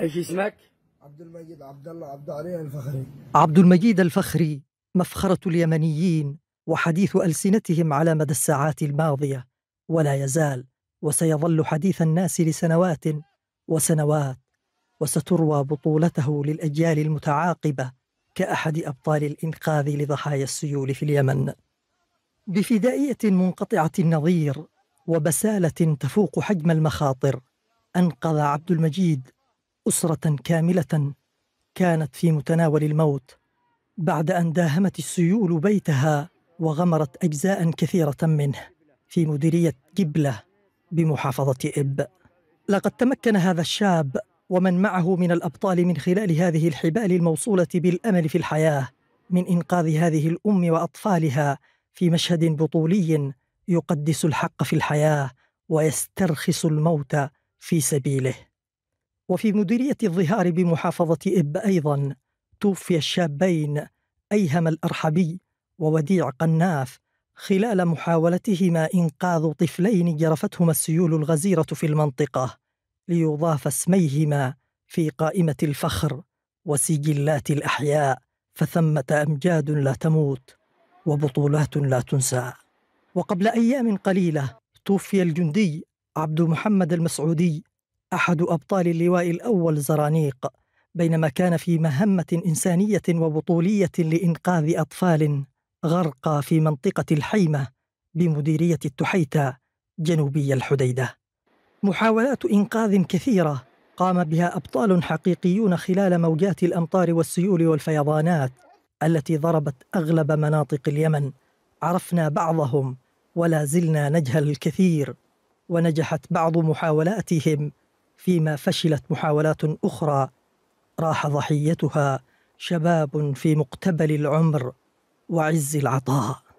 ايش اسمك؟ عبد المجيد عبد الله عبد علي الفخري عبد المجيد الفخري مفخرة اليمنيين وحديث ألسنتهم على مدى الساعات الماضية ولا يزال وسيظل حديث الناس لسنوات وسنوات وستروى بطولته للأجيال المتعاقبة كأحد أبطال الإنقاذ لضحايا السيول في اليمن بفدائية منقطعة النظير وبسالة تفوق حجم المخاطر أنقذ عبد المجيد أسرة كاملة كانت في متناول الموت بعد أن داهمت السيول بيتها وغمرت أجزاء كثيرة منه في مديرية جبلة بمحافظة إب لقد تمكن هذا الشاب ومن معه من الأبطال من خلال هذه الحبال الموصولة بالأمل في الحياة من إنقاذ هذه الأم وأطفالها في مشهد بطولي يقدس الحق في الحياة ويسترخص الموت في سبيله وفي مديرية الظهار بمحافظة إب أيضا توفي الشابين أيهم الأرحبي ووديع قناف خلال محاولتهما إنقاذ طفلين جرفتهما السيول الغزيرة في المنطقة ليضاف اسميهما في قائمة الفخر وسجلات الأحياء فثمة أمجاد لا تموت وبطولات لا تنسى وقبل أيام قليلة توفي الجندي عبد محمد المسعودي أحد أبطال اللواء الأول زرانيق بينما كان في مهمة إنسانية وبطولية لإنقاذ أطفال غرقى في منطقة الحيمة بمديرية التحيتة جنوبي الحديدة محاولات إنقاذ كثيرة قام بها أبطال حقيقيون خلال موجات الأمطار والسيول والفيضانات التي ضربت أغلب مناطق اليمن عرفنا بعضهم ولا زلنا نجهل الكثير ونجحت بعض محاولاتهم فيما فشلت محاولات اخرى راح ضحيتها شباب في مقتبل العمر وعز العطاء